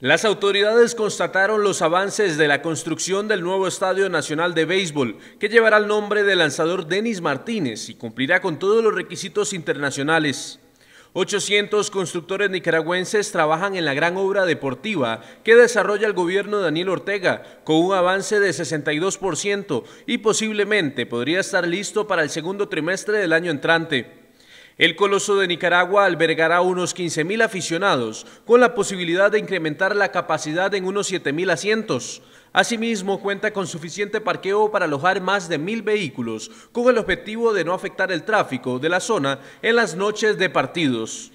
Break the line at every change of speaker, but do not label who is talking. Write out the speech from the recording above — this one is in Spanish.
Las autoridades constataron los avances de la construcción del nuevo Estadio Nacional de Béisbol, que llevará el nombre del lanzador Denis Martínez y cumplirá con todos los requisitos internacionales. 800 constructores nicaragüenses trabajan en la gran obra deportiva que desarrolla el gobierno Daniel Ortega, con un avance de 62% y posiblemente podría estar listo para el segundo trimestre del año entrante. El Coloso de Nicaragua albergará unos 15.000 aficionados, con la posibilidad de incrementar la capacidad en unos 7.000 asientos. Asimismo, cuenta con suficiente parqueo para alojar más de 1.000 vehículos, con el objetivo de no afectar el tráfico de la zona en las noches de partidos.